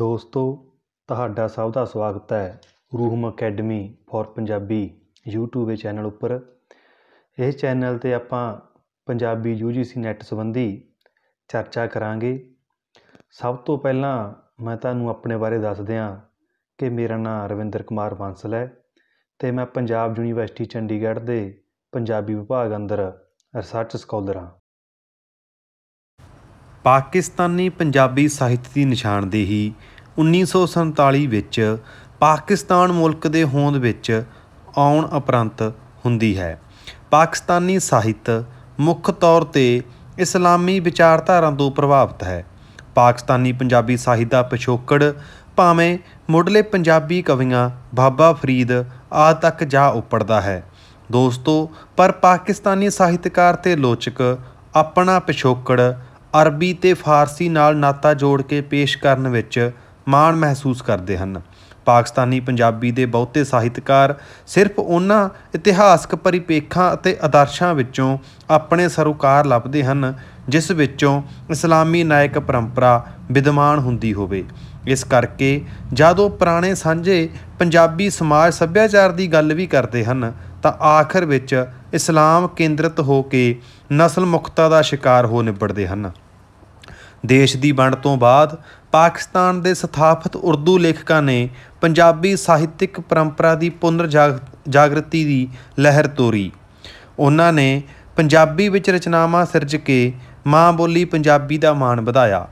ਦੋਸਤੋ ਤੁਹਾਡਾ ਸਭ ਦਾ ਸਵਾਗਤ ਹੈ Ruham academy for Punjabi YouTube ਦੇ ਚੈਨਲ ਉੱਪਰ ਇਹ ਚੈਨਲ ਤੇ ਆਪਾਂ ਪੰਜਾਬੀ UGC ਨੈਟ ਸੰਬੰਧੀ ਚਰਚਾ ਕਰਾਂਗੇ ਸਭ ਤੋਂ ਪਹਿਲਾਂ ਮੈਂ ਤੁਹਾਨੂੰ ਆਪਣੇ ਬਾਰੇ ਦੱਸ ਦਿਆਂ ਕਿ ਮੇਰਾ ਨਾਮ ਰਵਿੰਦਰ ਕੁਮਾਰ ਬਾਂਸਲ ਹੈ ਤੇ ਮੈਂ ਪੰਜਾਬ ਯੂਨੀਵਰਸਿਟੀ ਚੰਡੀਗੜ੍ਹ ਦੇ ਪੰਜਾਬੀ ਵਿਭਾਗ ਅੰਦਰ ਰਿਸਰਚ ਸਕਾਲਰ ਹਾਂ ਪਾਕਿਸਤਾਨੀ ਪੰਜਾਬੀ ਸਾਹਿਤ ਦੀ ਨਿਸ਼ਾਨਦੇਹੀ 1947 ਵਿੱਚ ਪਾਕਿਸਤਾਨ ਮੁਲਕ ਦੇ ਹੋਂਦ ਵਿੱਚ ਆਉਣ ਉਪਰੰਤ ਹੁੰਦੀ ਹੈ ਪਾਕਿਸਤਾਨੀ ਸਾਹਿਤ ਮੁੱਖ ਤੌਰ ਤੇ ਇਸਲਾਮੀ ਵਿਚਾਰਧਾਰਾ ਤੋਂ ਪ੍ਰਭਾਵਿਤ ਹੈ ਪਾਕਿਸਤਾਨੀ ਪੰਜਾਬੀ ਸਾਹਿਤ ਦਾ ਪਿਛੋਕੜ ਭਾਵੇਂ ਮੁੱਢਲੇ ਪੰਜਾਬੀ ਕਵੀਆਂ ਬਾਬਾ ਫਰੀਦ ਆਦ ਤੱਕ ਜਾ ਉੱਪੜਦਾ ਹੈ ਦੋਸਤੋ ਪਰ ਪਾਕਿਸਤਾਨੀ ਸਾਹਿਤਕਾਰ ਤੇ ਲੋਚਕ ਆਪਣਾ ਪਿਛੋਕੜ ਅਰਬੀ ਤੇ ਫਾਰਸੀ ਨਾਲ ਨਾਤਾ ਜੋੜ ਕੇ ਪੇਸ਼ ਕਰਨ ਵਿੱਚ ਮਾਣ ਮਹਿਸੂਸ ਕਰਦੇ ਹਨ ਪਾਕਿਸਤਾਨੀ ਪੰਜਾਬੀ ਦੇ ਬਹੁਤੇ ਸਾਹਿਤਕਾਰ ਸਿਰਫ ਉਹਨਾਂ ਇਤਿਹਾਸਕ ਪਰਿਪੇਖਾਂ ਅਤੇ ਆਦਰਸ਼ਾਂ ਵਿੱਚੋਂ ਆਪਣੇ ਸਰੋਕਾਰ ਲੱਭਦੇ ਹਨ ਜਿਸ ਵਿੱਚੋਂ ਇਸਲਾਮੀ ਨਾਇਕ ਪਰੰਪਰਾ ਵਿਦਮਾਨ ਹੁੰਦੀ ਹੋਵੇ ਇਸ ਕਰਕੇ ਜਦੋਂ ਪੁਰਾਣੇ ਸਾਂਝੇ ਪੰਜਾਬੀ ਸਮਾਜ ਸੱਭਿਆਚਾਰ ਦੀ ਗੱਲ ਵੀ ਕਰਦੇ ਹਨ ਤਾਂ ਆਖਰ ਵਿੱਚ ਇਸਲਾਮ ਕੇਂਦਰਿਤ ਹੋ ਕੇ ਨਸਲ ਮੁਕਤਾ ਦਾ ਸ਼ਿਕਾਰ ਹੋ ਨਿਬੜਦੇ ਹਨ ਦੇਸ਼ ਦੀ ਵੰਡ ਤੋਂ ਬਾਅਦ ਪਾਕਿਸਤਾਨ ਦੇ ਸਥਾਪਿਤ ਉਰਦੂ ਲੇਖਕਾਂ ਨੇ ਪੰਜਾਬੀ ਸਾਹਿਤਿਕ ਪਰੰਪਰਾ ਦੀ ਪੁਨਰ ਜਾਗਰਤੀ ਦੀ ਲਹਿਰ ਤੋਰੀ ਉਹਨਾਂ ਨੇ ਪੰਜਾਬੀ ਵਿੱਚ ਰਚਨਾਵਾਂ ਸਿਰਜ ਕੇ ਮਾਂ ਬੋਲੀ ਪੰਜਾਬੀ ਦਾ ਮਾਣ ਵਧਾਇਆ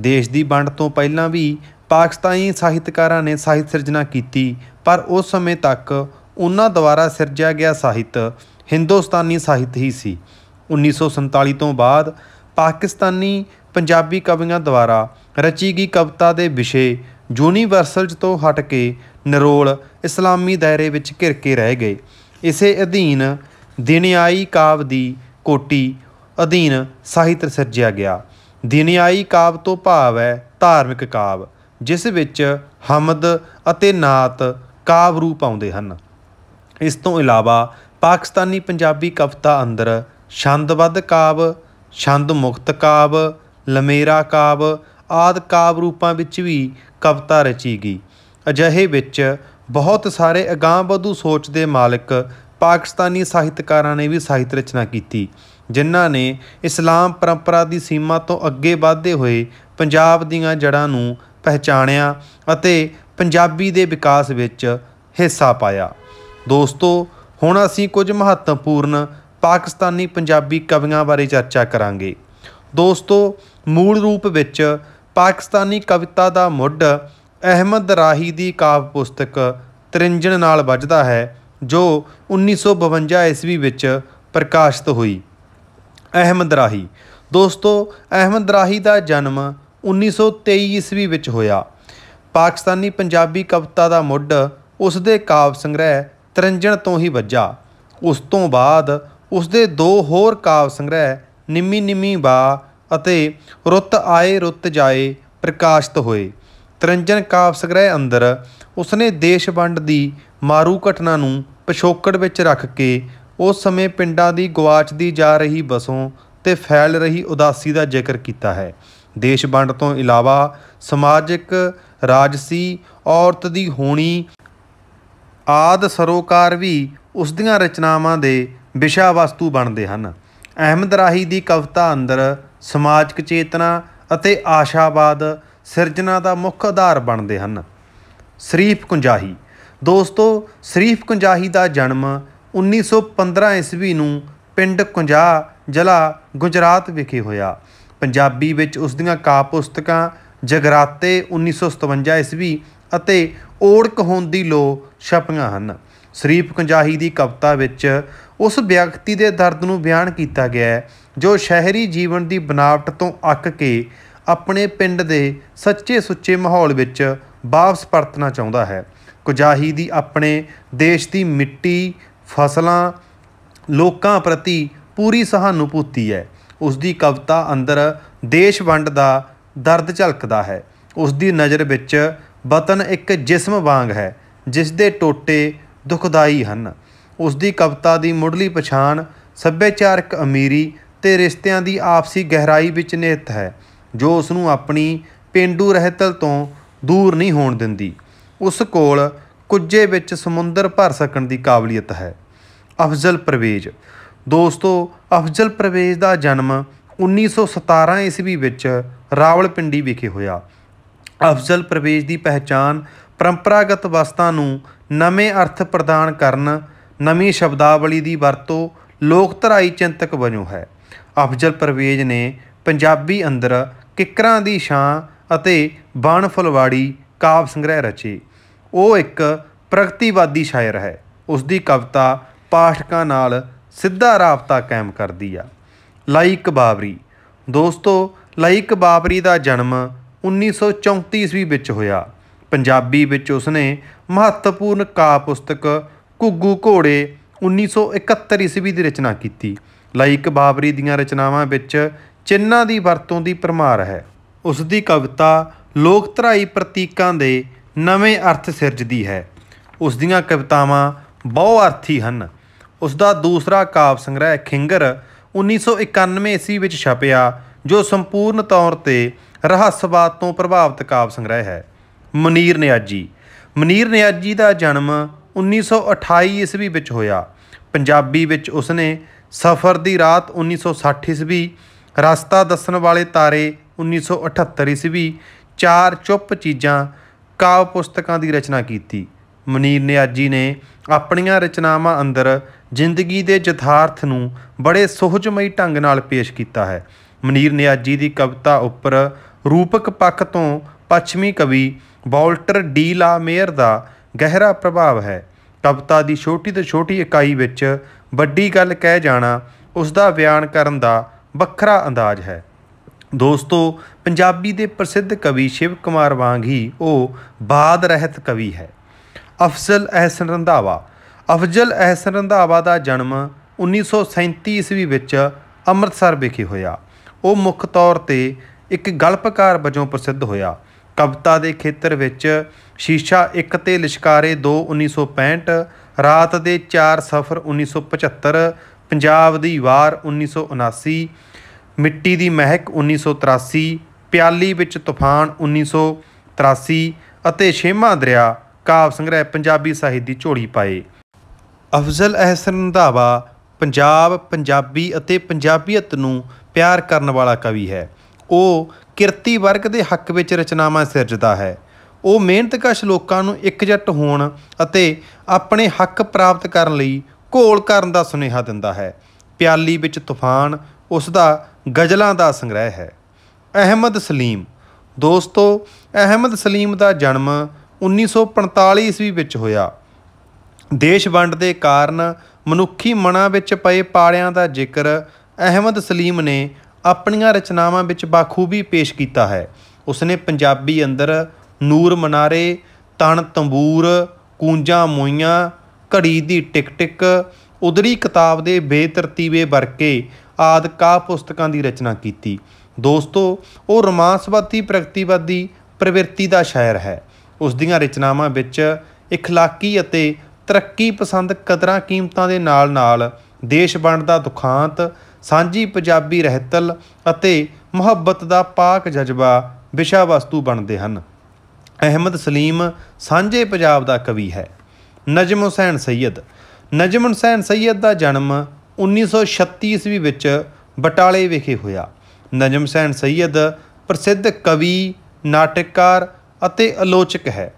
ਦੇਸ਼ ਦੀ ਵੰਡ ਤੋਂ ਪਹਿਲਾਂ ਵੀ ਪਾਕਿਸਤਾਨੀ ਸਾਹਿਤਕਾਰਾਂ ਨੇ ਸਾਹਿਤ ਸਿਰਜਣਾ ਕੀਤੀ ਪਰ ਉਸ ਸਮੇਂ ਤੱਕ ਉਹਨਾਂ ਦੁਆਰਾ ਸਿਰਜਿਆ ਗਿਆ ਸਾਹਿਤ ਹਿੰਦੁਸਤਾਨੀ ਸਾਹਿਤ ਹੀ ਸੀ 1947 ਤੋਂ ਬਾਅਦ ਪਾਕਿਸਤਾਨੀ ਪੰਜਾਬੀ ਕਵੀਆਂ ਦੁਆਰਾ ਰਚੀ ਗਈ ਕਵਿਤਾ ਦੇ ਵਿਸ਼ੇ ਯੂਨੀਵਰਸਲ ਤੋਂ ਹਟ ਕੇ ਨਰੋਲ ਇਸਲਾਮੀ ਦਾਇਰੇ ਵਿੱਚ ਘਿਰ ਕੇ ਰਹਿ ਗਏ ਇਸੇ ਅਧੀਨ ਦਿਨਿਆਈ ਕਾਵ ਦੀ ਕੋਟੀ ਅਧੀਨ ਸਾਹਿਤ ਸਿਰਜਿਆ ਗਿਆ ਦਿਨਿਆਈ ਕਾਵ ਤੋਂ ਭਾਵ ਹੈ ਧਾਰਮਿਕ ਕਾਵ ਜਿਸ ਵਿੱਚ ਹਮਦ ਅਤੇ ਨਾਤ ਕਾਵ ਰੂਪ ਆਉਂਦੇ ਹਨ ਇਸ ਤੋਂ ਇਲਾਵਾ ਪਾਕਿਸਤਾਨੀ ਪੰਜਾਬੀ ਕਵਿਤਾ ਅੰਦਰ ਛੰਦਬੱਧ ਕਾਵ ਛੰਦ ਮੁਕਤ ਕਾਵ ਲਮੇਰਾ ਕਾਵ ਆਦ ਕਾਵ ਰੂਪਾਂ ਵਿੱਚ ਵੀ ਕਵਤਾ ਰਚੀ ਗਈ ਅਜਿਹੇ ਵਿੱਚ ਬਹੁਤ ਸਾਰੇ ਅਗਾਂਹਵਧੂ ਸੋਚ ਦੇ ਮਾਲਕ ਪਾਕਿਸਤਾਨੀ ਸਾਹਿਤਕਾਰਾਂ ਨੇ ਵੀ ਸਾਹਿਤ ਰਚਨਾ ਕੀਤੀ ਜਿਨ੍ਹਾਂ ਨੇ ਇਸਲਾਮ ਪਰੰਪਰਾ ਦੀ ਸੀਮਾ ਤੋਂ ਅੱਗੇ ਵਧਦੇ ਹੋਏ ਪੰਜਾਬ ਦੀਆਂ ਜੜ੍ਹਾਂ ਨੂੰ ਪਹਿਚਾਣਿਆ ਅਤੇ ਪੰਜਾਬੀ ਦੇ ਵਿਕਾਸ ਵਿੱਚ ਹਿੱਸਾ ਪਾਇਆ ਦੋਸਤੋ ਹੁਣ ਅਸੀਂ ਕੁਝ ਮਹੱਤਵਪੂਰਨ ਪਾਕਿਸਤਾਨੀ ਪੰਜਾਬੀ ਕਵੀਆਂ ਬਾਰੇ ਚਰਚਾ ਕਰਾਂਗੇ ਦੋਸਤੋ ਮੂਲ ਰੂਪ ਵਿੱਚ ਪਾਕਿਸਤਾਨੀ ਕਵਿਤਾ ਦਾ ਮੁੱਢ ਅਹਿਮਦ ਰਾਹੀ ਦੀ ਕਾਵਿ ਪੁਸਤਕ ਤ੍ਰਿੰਜਣ ਨਾਲ ਵੱਜਦਾ ਹੈ ਜੋ 1952 ਈਸਵੀ ਵਿੱਚ ਪ੍ਰਕਾਸ਼ਿਤ ਹੋਈ ਅਹਿਮਦ ਰਾਹੀ ਦੋਸਤੋ ਅਹਿਮਦ ਰਾਹੀ ਦਾ ਜਨਮ 1923 ਈਸਵੀ ਵਿੱਚ ਹੋਇਆ ਪਾਕਿਸਤਾਨੀ ਪੰਜਾਬੀ ਕਵਿਤਾ ਦਾ ਮੁੱਢ ਉਸ ਦੇ ਕਾਵਿ ਸੰਗ੍ਰਹਿ ਤ੍ਰਿੰਜਣ ਤੋਂ ਹੀ ਵੱਜਾ ਉਸ ਤੋਂ ਬਾਅਦ ਉਸ ਦੇ ਦੋ ਹੋਰ ਕਾਵਿ ਸੰਗ੍ਰਹਿ ਨਿੰਮੀ ਨਿੰਮੀ ਬਾ ਅਤੇ ਰੁੱਤ ਆਏ ਰੁੱਤ ਜਾਏ ਪ੍ਰਕਾਸ਼ਿਤ ਹੋਏ ਤਰੰਜਨ ਕਾਵਸਗ੍ਰਹਿ ਅੰਦਰ ਉਸਨੇ ਦੇਸ਼ ਵੰਡ ਦੀ ਮਾਰੂ ਘਟਨਾ ਨੂੰ ਪਿਛੋਕੜ ਵਿੱਚ ਰੱਖ ਕੇ ਉਸ ਸਮੇਂ ਪਿੰਡਾਂ ਦੀ ਗਵਾਚਦੀ ਜਾ ਰਹੀ ਬਸੋਂ ਤੇ ਫੈਲ ਰਹੀ ਉਦਾਸੀ ਦਾ ਜ਼ਿਕਰ ਕੀਤਾ ਹੈ ਦੇਸ਼ ਵੰਡ ਤੋਂ ਇਲਾਵਾ ਸਮਾਜਿਕ ਰਾਜਸੀ ਔਰਤ ਦੀ ਹੋਣੀ ਆਦ ਸਰੋਕਾਰ ਵੀ ਉਸ ਦੀਆਂ ਰਚਨਾਵਾਂ ਦੇ ਵਿਸ਼ਾ ਵਸਤੂ ਬਣਦੇ ਹਨ ਅਹਿਮਦ ਰਾਹੀ ਦੀ ਕਵਿਤਾ ਅੰਦਰ ਸਮਾਜਿਕ ਚੇਤਨਾ ਅਤੇ ਆਸ਼ਾਵਾਦ ਸਿਰਜਣਾ ਦਾ ਮੁੱਖ ਆਧਾਰ ਬਣਦੇ ਹਨ ਸ਼ਰੀਫ ਕੁੰਜਾਹੀ ਦੋਸਤੋ ਸ਼ਰੀਫ ਕੁੰਜਾਹੀ ਦਾ ਜਨਮ 1915 ਈਸਵੀ ਨੂੰ ਪਿੰਡ ਕੁੰਜਾ ਜ਼ਿਲ੍ਹਾ ਗੁਜਰਾਤ ਵਿਖੇ ਹੋਇਆ ਪੰਜਾਬੀ ਵਿੱਚ ਉਸ ਦੀਆਂ ਕਾ ਪੁਸਤਕਾਂ ਜਗਰਾਤੇ 1957 ਈਸਵੀ ਅਤੇ ਓੜਕ ਹੋਂਦੀ ਲੋ ਛਪੀਆਂ ਹਨ ਸ਼ਰੀਫ ਕੰਜਾਹੀ ਦੀ ਕਵਿਤਾ ਵਿੱਚ ਉਸ ਵਿਅਕਤੀ ਦੇ ਦਰਦ ਨੂੰ ਬਿਆਨ ਕੀਤਾ ਗਿਆ ਹੈ ਜੋ ਸ਼ਹਿਰੀ ਜੀਵਨ ਦੀ ਬਨਾਵਟ ਤੋਂ ਅੱਕ ਕੇ ਆਪਣੇ ਪਿੰਡ ਦੇ ਸੱਚੇ ਸੁੱਚੇ ਮਾਹੌਲ ਵਿੱਚ ਵਾਪਸ ਪਰਤਣਾ ਚਾਹੁੰਦਾ ਹੈ ਕੁਜਾਹੀ ਦੀ ਆਪਣੇ ਦੇਸ਼ ਦੀ ਮਿੱਟੀ ਫਸਲਾਂ ਲੋਕਾਂ ਪ੍ਰਤੀ ਪੂਰੀ ਸਹਾਨੂਪੂਤੀ ਹੈ ਉਸ ਦੀ ਕਵਿਤਾ ਅੰਦਰ ਦੇਸ਼ ਵੰਡ ਦਾ ਦਰਦ ਝਲਕਦਾ ਹੈ ਉਸ ਦੀ ਨਜ਼ਰ ਵਿੱਚ ਵਤਨ ਇੱਕ ਜਿਸਮ ਵਾਂਗ ਹੈ ਜਿਸ ਦੇ ਟੋਟੇ ਦੁਖਦਾਈ ਹਨ ਉਸ ਦੀ ਕਵਿਤਾ ਦੀ ਮੁੱਢਲੀ ਪਛਾਣ ਸੱਭਿਆਚਾਰਕ ਅਮੀਰੀ ਤੇ ਰਿਸ਼ਤਿਆਂ ਦੀ ਆਪਸੀ ਗਹਿਰਾਈ ਵਿੱਚ ਨਿਹਿਤ ਹੈ ਜੋ ਉਸ ਨੂੰ ਆਪਣੀ ਪਿੰਡੂ ਰਹਿਤਲ ਤੋਂ ਦੂਰ ਨਹੀਂ ਹੋਣ ਦਿੰਦੀ ਉਸ ਕੋਲ ਕੁੱਜੇ ਵਿੱਚ ਸਮੁੰਦਰ ਭਰ ਸਕਣ ਦੀ ਕਾਬਲੀਅਤ ਹੈ ਅਫਜ਼ਲ ਪਰਵੇਜ਼ ਦੋਸਤੋ ਅਫਜ਼ਲ ਪਰਵੇਜ਼ ਦਾ ਜਨਮ 1917 ਈਸਵੀ ਵਿੱਚ ਰਾਵਲਪਿੰਡੀ ਵਿਖੇ ਹੋਇਆ ਅਫਜ਼ਲ ਪਰਵੇਜ਼ ਦੀ ਪਹਿਚਾਨ ਪਰੰਪਰਾਗਤ ਵਸਤਾਂ ਨੂੰ ਨਵੇਂ ਅਰਥ ਪ੍ਰਦਾਨ ਕਰਨ ਨਵੀਂ ਸ਼ਬਦਾਵਲੀ ਦੀ ਵਰਤੋਂ ਲੋਕਧਰਾਈ ਚਿੰਤਕ ਬਣੂ ਹੈ ਅਫਜ਼ਲ ਪਰਵੇਜ਼ ਨੇ ਪੰਜਾਬੀ ਅੰਦਰ ਕਿਕਰਾਂ ਦੀ ਛਾਂ ਅਤੇ ਬਾਣ ਫੁਲਵਾੜੀ ਕਾਵ ਸੰਗ੍ਰਹਿ ਰਚੇ ਉਹ ਇੱਕ ਪ੍ਰਗਤੀਵਾਦੀ ਸ਼ਾਇਰ ਹੈ ਉਸ ਦੀ ਕਵਿਤਾ ਪਾਠਕਾਂ ਨਾਲ ਸਿੱਧਾ ਰਾਬਤਾ ਕਾਇਮ ਕਰਦੀ ਆ ਲਾਇਕ ਬਾਬਰੀ ਦੋਸਤੋ ਲਾਇਕ ਬਾਬਰੀ ਦਾ ਜਨਮ 1934 ਈਸਵੀ ਵਿੱਚ ਹੋਇਆ ਪੰਜਾਬੀ ਵਿੱਚ ਉਸਨੇ ਮਹੱਤਵਪੂਰਨ ਕਾ ਪੁਸਤਕ ਕੁੱਗੂ ਘੋੜੇ 1971 ਈਸਵੀ ਦੀ ਰਚਨਾ ਕੀਤੀ ਲਾਇਕ ਬਾਬਰੀ ਦੀਆਂ ਰਚਨਾਵਾਂ ਵਿੱਚ ਚਿੰਨਾ ਦੀ ਵਰਤੋਂ ਦੀ ਪਰਮਾਰ ਹੈ ਉਸ ਦੀ ਕਵਿਤਾ ਲੋਕਧਰਾਈ ਪ੍ਰਤੀਕਾਂ ਦੇ ਨਵੇਂ ਅਰਥ ਸਿਰਜਦੀ ਹੈ ਉਸ ਦੀਆਂ ਕਵਿਤਾਵਾਂ ਬਹੁ ਅਰਥੀ ਹਨ ਉਸ ਦਾ ਦੂਸਰਾ ਕਾਵ ਸੰਗ੍ਰਹਿ ਖਿੰਗਰ 1991 ਈਸਵੀ ਵਿੱਚ ਛਪਿਆ ਜੋ ਸੰਪੂਰਨ ਤੌਰ ਤੇ ਰਹੱਸਵਾਦ ਤੋਂ ਪ੍ਰਭਾਵਿਤ ਕਾਵ ਸੰਗ੍ਰਹਿ ਹੈ ਮਨੀਰ ਨਿਆਜੀ ਮਨੀਰ ਨਿਆਜੀ ਦਾ ਜਨਮ 1928 ਈਸਵੀ ਵਿੱਚ ਹੋਇਆ ਪੰਜਾਬੀ ਵਿੱਚ ਉਸਨੇ ਸਫ਼ਰ ਦੀ ਰਾਤ 1960 ਈਸਵੀ ਰਸਤਾ ਦੱਸਣ ਵਾਲੇ ਤਾਰੇ 1978 ਈਸਵੀ ਚਾਰ ਚੁੱਪ ਚੀਜ਼ਾਂ ਕਾਵ ਪੁਸਤਕਾਂ ਦੀ ਰਚਨਾ ਕੀਤੀ ਮਨੀਰ ਨਿਆਜੀ ਨੇ ਆਪਣੀਆਂ ਰਚਨਾਵਾਂ ਅੰਦਰ ਜ਼ਿੰਦਗੀ ਦੇ ਯਥਾਰਥ ਨੂੰ ਬੜੇ ਸੋਹਜਮਈ ਢੰਗ ਨਾਲ ਪੇਸ਼ ਕੀਤਾ ਹੈ ਮਨੀਰ ਨਿਆਜੀ ਦੀ ਕਵਿਤਾ ਉੱਪਰ ਰੂਪਕ ਪੱਖ ਤੋਂ ਪੱਛਮੀ ਕਵੀ ਬੌਲਟਰ ਡੀ ਲਾ ਮੇਅਰ ਦਾ ਗਹਿਰਾ ਪ੍ਰਭਾਵ ਹੈ ਕਵਤਾ ਦੀ ਛੋਟੀ ਤੋਂ ਛੋਟੀ ਇਕਾਈ ਵਿੱਚ ਵੱਡੀ ਗੱਲ ਕਹਿ ਜਾਣਾ ਉਸ ਦਾ ਬਿਆਨ ਕਰਨ ਦਾ ਵੱਖਰਾ ਅੰਦਾਜ਼ ਹੈ ਦੋਸਤੋ ਪੰਜਾਬੀ ਦੇ ਪ੍ਰਸਿੱਧ ਕਵੀ ਸ਼ਿਵ ਕੁਮਾਰ ਵਾਂਗ ਹੀ ਉਹ ਬਾਦ ਰਹਿਤ ਕਵੀ ਹੈ ਅਫਜ਼ਲ ਅਹਿਸਨ ਰੰਧਾਵਾ ਅਫਜ਼ਲ ਅਹਿਸਨ ਰੰਧਾਵਾ ਦਾ ਜਨਮ 1937 ਈਸਵੀ ਵਿੱਚ ਅੰਮ੍ਰਿਤਸਰ ਵਿਖੇ ਹੋਇਆ ਉਹ ਮੁੱਖ ਤੌਰ ਤੇ ਇੱਕ ਗਲਪਕਾਰ ਵਜੋਂ ਪ੍ਰਸਿੱਧ ਹੋਇਆ ਕਵਿਤਾ ਦੇ ਖੇਤਰ ਵਿੱਚ ਸ਼ੀਸ਼ਾ 1 ਤੇ ਲਿਸ਼ਕਾਰੇ 2 1965 ਰਾਤ ਦੇ 4 ਸਫਰ 1975 ਪੰਜਾਬ ਦੀ ਵਾਰ 1979 ਮਿੱਟੀ ਦੀ ਮਹਿਕ 1983 ਪਿਆਲੀ ਵਿੱਚ ਤੂਫਾਨ 1983 ਅਤੇ ਛੇਮਾ ਦਰਿਆ ਕਾਵ ਸੰਗ੍ਰਹਿ ਪੰਜਾਬੀ ਸਾਹਿਤ ਦੀ ਝੋਲੀ ਪਾਏ ਅਫਜ਼ਲ ਅਹਿਸਨ ਰੰਧਾਵਾ ਪੰਜਾਬ ਪੰਜਾਬੀ ਅਤੇ ਪੰਜਾਬੀਅਤ ਨੂੰ ਪਿਆਰ ਕਰਨ ਵਾਲਾ ਕਵੀ ਹੈ ਉਹ ਕਿਰਤੀ ਵਰਗ ਦੇ ਹੱਕ ਵਿੱਚ ਰਚਨਾਵਾਂ ਸਿਰਜਦਾ ਹੈ ਉਹ ਮਿਹਨਤਕਸ਼ ਲੋਕਾਂ ਨੂੰ ਇਕਜੁੱਟ ਹੋਣ ਅਤੇ ਆਪਣੇ ਹੱਕ ਪ੍ਰਾਪਤ ਕਰਨ ਲਈ ਘੋਲ ਕਰਨ ਦਾ ਸੁਨੇਹਾ ਦਿੰਦਾ ਹੈ ਪਿਆਲੀ ਵਿੱਚ ਤੂਫਾਨ ਉਸ ਦਾ ਗਜ਼ਲਾਂ ਦਾ ਸੰਗ੍ਰਹਿ ਹੈ ਅਹਿਮਦ ਸਲੀਮ ਦੋਸਤੋ ਅਹਿਮਦ ਸਲੀਮ ਦਾ ਜਨਮ 1945 ਈਸਵੀ ਵਿੱਚ ਹੋਇਆ ਦੇਸ਼ ਵੰਡ ਦੇ ਕਾਰਨ ਮਨੁੱਖੀ ਮਨਾਂ ਵਿੱਚ ਪਏ ਪਾੜਿਆਂ ਦਾ ਜ਼ਿਕਰ ਅਹਿਮਦ ਸਲੀਮ ਨੇ ਆਪਣੀਆਂ ਰਚਨਾਵਾਂ ਵਿੱਚ ਬਾਖੂਬੀ ਪੇਸ਼ ਕੀਤਾ ਹੈ ਉਸਨੇ ਪੰਜਾਬੀ ਅੰਦਰ ਨੂਰ ਮਨਾਰੇ ਤਣ ਤੰਬੂਰ ਕੂੰਜਾਂ ਮੋਈਆਂ ਘੜੀ ਦੀ ਟਿਕ ਟਿਕ ਉਦਰੀ ਕਿਤਾਬ ਦੇ ਬੇਤਰਤੀਬੇ ਵਰਕੇ ਆਦਿ ਕਾ ਪੁਸਤਕਾਂ ਦੀ ਰਚਨਾ ਕੀਤੀ ਦੋਸਤੋ ਉਹ ਰੋਮਾਂਸਵਾਦੀ ਪ੍ਰਗਤੀਵਾਦੀ ਪ੍ਰਵਿਰਤੀ ਦਾ ਸ਼ਾਇਰ ਹੈ ਉਸ ਦੀਆਂ ਰਚਨਾਵਾਂ ਵਿੱਚ اخلاقی ਅਤੇ ਤਰੱਕੀ ਪਸੰਦ ਕਦਰਾਂ ਕੀਮਤਾਂ ਦੇ ਨਾਲ-ਨਾਲ ਦੇਸ਼ ਵੰਡ ਦਾ ਦੁਖਾਂਤ ਸਾਂਝੀ ਪੰਜਾਬੀ ਰਹਿਤਲ ਅਤੇ ਮੁਹੱਬਤ ਦਾ ਪਾਕ ਜਜ਼ਬਾ ਵਿਸ਼ਾ ਵਸਤੂ ਬਣਦੇ ਹਨ ਅਹਿਮਦ ਸਲੀਮ ਸਾਂਝੇ ਪੰਜਾਬ ਦਾ ਕਵੀ ਹੈ ਨਜਮ ਹੁਸੈਨ ਸੈਦ ਨਜਮ ਹੁਸੈਨ ਸੈਦ ਦਾ ਜਨਮ 1936 ਈਸਵੀ ਵਿੱਚ ਬਟਾਲੇ ਵਿਖੇ ਹੋਇਆ ਨਜਮ ਹੁਸੈਨ ਸੈਦ ਪ੍ਰਸਿੱਧ ਕਵੀ ਨਾਟਕਕਾਰ ਅਤੇ ਆਲੋਚਕ ਹੈ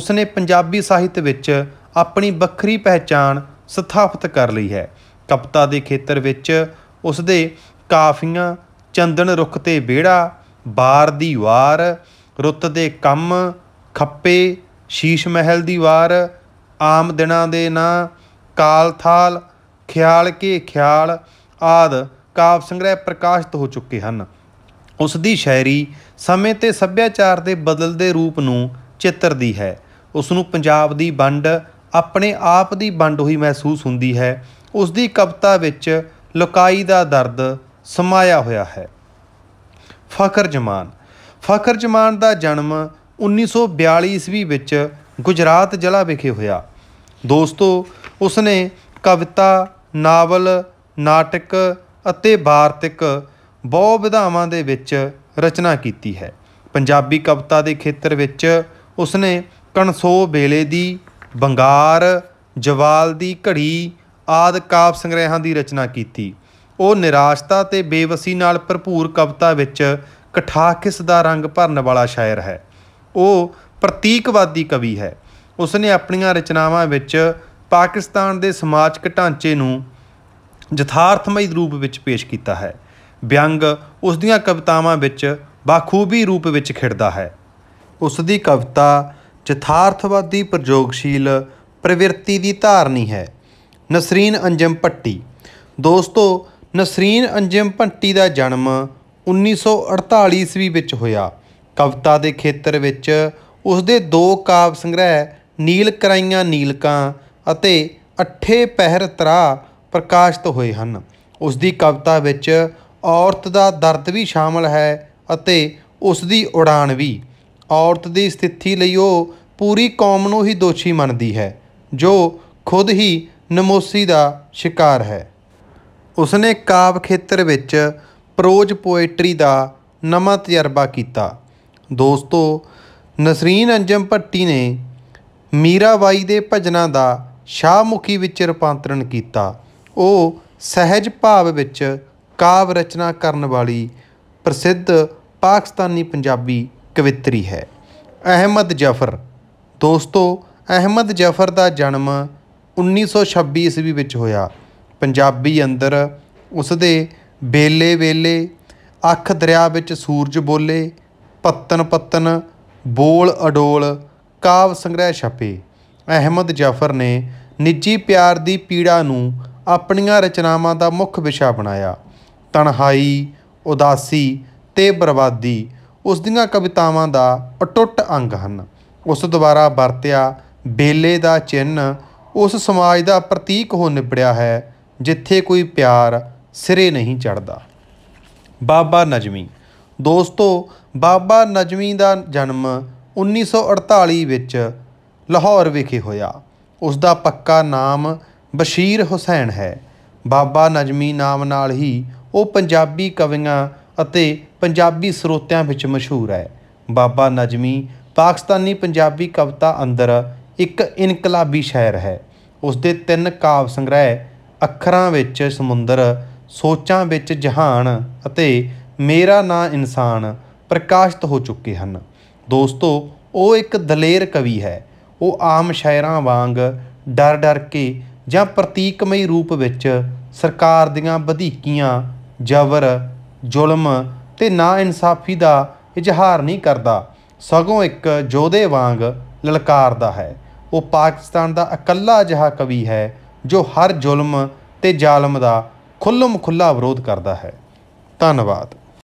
ਉਸਨੇ ਪੰਜਾਬੀ ਸਾਹਿਤ ਵਿੱਚ ਆਪਣੀ ਵੱਖਰੀ ਪਹਿਚਾਣ ਸਥਾਪਿਤ ਕਰ ਲਈ ਹੈ ਕਪਤਾ ਦੇ ਖੇਤਰ ਵਿੱਚ ਉਸ ਦੇ ਕਾਫੀਆਂ ਚੰਦਨ ਰੁੱਖ ਤੇ ਵਿਹੜਾ ਬਾਰ ਦੀ ਵਾਰ ਰੁੱਤ ਦੇ ਕੰਮ ਖੱਪੇ ਸ਼ੀਸ਼ ਮਹਿਲ ਦੀ ਵਾਰ ਆਮ ਦਿਨਾਂ ਦੇ ਨਾਂ ਕਾਲ ਥਾਲ ਖਿਆਲ ਕੇ ਖਿਆਲ ਆਦ ਕਾਵ ਸੰਗ੍ਰਹਿ ਪ੍ਰਕਾਸ਼ਿਤ ਹੋ ਚੁੱਕੇ ਹਨ ਉਸ ਦੀ ਸ਼ਾਇਰੀ ਸਮੇਂ ਤੇ ਸੱਭਿਆਚਾਰ ਦੇ ਬਦਲਦੇ ਰੂਪ ਨੂੰ ਚਿੱਤਰਦੀ ਹੈ ਉਸ ਨੂੰ ਪੰਜਾਬ ਦੀ ਵੰਡ ਆਪਣੇ ਆਪ ਦੀ ਵੰਡ ਹੋਈ ਮਹਿਸੂਸ ਹੁੰਦੀ ਹੈ ਉਸ ਦੀ ਕਵਿਤਾ ਵਿੱਚ ਲੋਕਾਈ ਦਾ ਦਰਦ ਸਮਾਇਆ ਹੋਇਆ ਹੈ ਫਖਰ ਜਮਾਨ ਫਖਰ ਜਮਾਨ ਦਾ ਜਨਮ 1942 ਈਸਵੀ ਵਿੱਚ ਗੁਜਰਾਤ ਜ਼ਿਲ੍ਹਾ ਵਿਖੇ ਹੋਇਆ ਦੋਸਤੋ ਉਸਨੇ ਕਵਿਤਾ ਨਾਵਲ ਨਾਟਕ ਅਤੇ ਬਾਰਤਿਕ ਬਹੁ ਵਿਧਾਵਾਂ ਦੇ ਵਿੱਚ ਰਚਨਾ ਕੀਤੀ ਹੈ ਪੰਜਾਬੀ ਕਵਿਤਾ ਦੇ ਖੇਤਰ ਵਿੱਚ ਉਸਨੇ ਕਣਸੋ ਬੇਲੇ ਦੀ ਬੰਗਾਰ ਜਵਾਲ ਦੀ ਘੜੀ ਆਦ ਕਾਵ ਸੰਗ੍ਰਹਿਾਂ ਦੀ ਰਚਨਾ ਕੀਤੀ ਉਹ ਨਿਰਾਸ਼ਤਾ ਤੇ ਬੇਵਸੀ ਨਾਲ ਭਰਪੂਰ ਕਵਿਤਾ ਵਿੱਚ ਕਠਾ ਕਿਸ ਦਾ ਰੰਗ ਭਰਨ ਵਾਲਾ ਸ਼ਾਇਰ ਹੈ ਉਹ ਪ੍ਰਤੀਕਵਾਦੀ ਕਵੀ ਹੈ ਉਸਨੇ ਆਪਣੀਆਂ ਰਚਨਾਵਾਂ ਵਿੱਚ ਪਾਕਿਸਤਾਨ ਦੇ ਸਮਾਜਿਕ ਢਾਂਚੇ ਨੂੰ ਯਥਾਰਥਮਈ ਰੂਪ ਵਿੱਚ ਪੇਸ਼ ਕੀਤਾ ਹੈ ਵਿਅੰਗ ਉਸ ਦੀਆਂ ਕਵਿਤਾਵਾਂ ਵਿੱਚ ਬਾਖੂਬੀ ਰੂਪ ਵਿੱਚ ਖਿੜਦਾ ਹੈ ਉਸ ਦੀ ਕਵਿਤਾ ਯਥਾਰਥਵਾਦੀ ਪ੍ਰਯੋਗਸ਼ੀਲ ਪ੍ਰਵਿਰਤੀ ਦੀ ਧਾਰਨੀ ਹੈ ਨਸਰੀਨ ਅੰਜਮ ਪੱਟੀ ਦੋਸਤੋ ਨਸਰੀਨ ਅੰਜਮ ਪੱਟੀ ਦਾ ਜਨਮ 1948 ਈਸਵੀ ਵਿੱਚ ਹੋਇਆ ਕਵਿਤਾ ਦੇ ਖੇਤਰ ਵਿੱਚ ਉਸ ਦੇ ਦੋ ਕਾਵ ਸੰਗ੍ਰਹਿ ਨੀਲ ਕਰਾਈਆਂ ਨੀਲਕਾਂ ਅਤੇ ਅੱਠੇ ਪਹਿਰ ਤਰਾ ਪ੍ਰਕਾਸ਼ਿਤ ਹੋਏ ਹਨ ਉਸ ਦੀ ਕਵਿਤਾ ਵਿੱਚ ਔਰਤ ਦਾ ਦਰਦ ਵੀ ਸ਼ਾਮਲ ਹੈ ਅਤੇ ਉਸ ਦੀ ਉਡਾਨ ਵੀ ਔਰਤ ਦੀ ਸਥਿਤੀ ਲਈ ਉਹ ਪੂਰੀ ਕੌਮ ਨੂੰ ਹੀ ਦੋਸ਼ੀ ਮੰਨਦੀ ਹੈ ਜੋ ਖੁਦ ਹੀ ਨਮੋਸੀ ਦਾ ਸ਼ਿਕਾਰ ਹੈ ਉਸਨੇ ਕਾਵ ਖੇਤਰ ਵਿੱਚ ਪ੍ਰੋਜ ਪੋਇਟਰੀ ਦਾ ਨਵਾਂ ਤਜਰਬਾ ਕੀਤਾ ਦੋਸਤੋ ਨਸਰੀਨ ਅੰਜਮ ਭੱਟੀ ਨੇ ਮੀਰਾਬਾਈ ਦੇ ਭਜਨਾਂ ਦਾ ਸ਼ਾਹਮੁਖੀ ਵਿੱਚ ਰੂਪਾਂਤਰਣ ਕੀਤਾ ਉਹ ਸਹਿਜ ਭਾਵ ਵਿੱਚ ਕਾਵ ਰਚਨਾ ਕਰਨ ਵਾਲੀ ਪ੍ਰਸਿੱਧ ਪਾਕਿਸਤਾਨੀ ਪੰਜਾਬੀ ਕਵਿਤਰੀ ਹੈ ਅਹਿਮਦ ਜਫਰ ਦੋਸਤੋ ਅਹਿਮਦ ਜਫਰ ਦਾ ਜਨਮ 1926 ਈਸਵੀ ਵਿੱਚ ਹੋਇਆ ਪੰਜਾਬੀ ਅੰਦਰ ਉਸ ਦੇ ਬੇਲੇ ਵੇਲੇ ਅੱਖ ਦਰਿਆ ਵਿੱਚ ਸੂਰਜ ਬੋਲੇ ਪੱਤਨ ਪੱਤਨ ਬੋਲ ਅਡੋਲ ਕਾਵ ਸੰਗ੍ਰਹਿ ਛਪੇ ਅਹਿਮਦ ਜਾਫਰ ਨੇ ਨਿੱਜੀ ਪਿਆਰ ਦੀ ਪੀੜਾ ਨੂੰ ਆਪਣੀਆਂ ਰਚਨਾਵਾਂ ਦਾ ਮੁੱਖ ਵਿਸ਼ਾ ਬਣਾਇਆ ਤਨਹਾਈ ਉਦਾਸੀ ਤੇ ਬਰਬਾਦੀ ਉਸ ਦੀਆਂ ਕਵਿਤਾਵਾਂ ਦਾ ਅਟੁੱਟ ਅੰਗ ਹਨ ਉਸ ਦੁਆਰਾ ਵਰਤਿਆ ਬੇਲੇ ਦਾ ਚਿੰਨ ਉਸ ਸਮਾਜ ਦਾ ਪ੍ਰਤੀਕ ਹੋ ਨਿਬੜਿਆ ਹੈ ਜਿੱਥੇ ਕੋਈ ਪਿਆਰ ਸਿਰੇ ਨਹੀਂ ਚੜਦਾ ਬਾਬਾ ਨਜਮੀ ਦੋਸਤੋ ਬਾਬਾ ਨਜਮੀ ਦਾ ਜਨਮ 1948 ਵਿੱਚ ਲਾਹੌਰ ਵਿਖੇ ਹੋਇਆ ਉਸ ਦਾ ਪੱਕਾ ਨਾਮ ਬਸ਼ੀਰ ਹੁਸੈਨ ਹੈ ਬਾਬਾ ਨਜਮੀ ਨਾਮ ਨਾਲ ਹੀ ਉਹ ਪੰਜਾਬੀ ਕਵੀਆਂ ਅਤੇ ਪੰਜਾਬੀ ਸਰੋਤਿਆਂ ਵਿੱਚ ਮਸ਼ਹੂਰ ਹੈ ਬਾਬਾ ਨਜਮੀ ਪਾਕਿਸਤਾਨੀ ਪੰਜਾਬੀ ਕਵਿਤਾ ਅੰਦਰ ਇੱਕ ਇਨਕਲਾਬੀ ਸ਼ਾਇਰ ਹੈ ਉਸ ਦੇ ਤਿੰਨ ਕਾਵ ਸੰਗ੍ਰਹਿ ਅੱਖਰਾਂ ਵਿੱਚ ਸਮੁੰਦਰ ਸੋਚਾਂ ਵਿੱਚ ਜਹਾਨ ਅਤੇ ਮੇਰਾ ਨਾਂ ਇਨਸਾਨ ਪ੍ਰਕਾਸ਼ਿਤ ਹੋ ਚੁੱਕੇ ਹਨ ਦੋਸਤੋ ਉਹ ਇੱਕ ਦਲੇਰ ਕਵੀ ਹੈ ਉਹ ਆਮ ਸ਼ਾਇਰਾਂ ਵਾਂਗ ਡਰ ਡਰ ਕੇ ਜਾਂ ਪ੍ਰਤੀਕਮਈ ਰੂਪ ਵਿੱਚ ਸਰਕਾਰ ਦੀਆਂ ਵਧੀਕੀਆਂ ਜ਼ਬਰ ਜ਼ੁਲਮ ਤੇ ਨਾ ਇਨਸਾਫੀ ਦਾ ਇਜ਼ਹਾਰ ਨਹੀਂ ਕਰਦਾ ਸਗੋਂ ਇੱਕ ਜੋਧੇ ਵਾਂਗ ਲਲਕਾਰਦਾ ਹੈ ਉਹ ਪਾਕਿਸਤਾਨ ਦਾ ਇਕੱਲਾ ਜਿਹਾ ਕਵੀ ਹੈ ਜੋ ਹਰ ਜ਼ੁਲਮ ਤੇ ਜ਼ਾਲਮ ਦਾ ਖੁੱਲਮ ਖੁੱਲਾ ਵਿਰੋਧ ਕਰਦਾ ਹੈ ਧੰਨਵਾਦ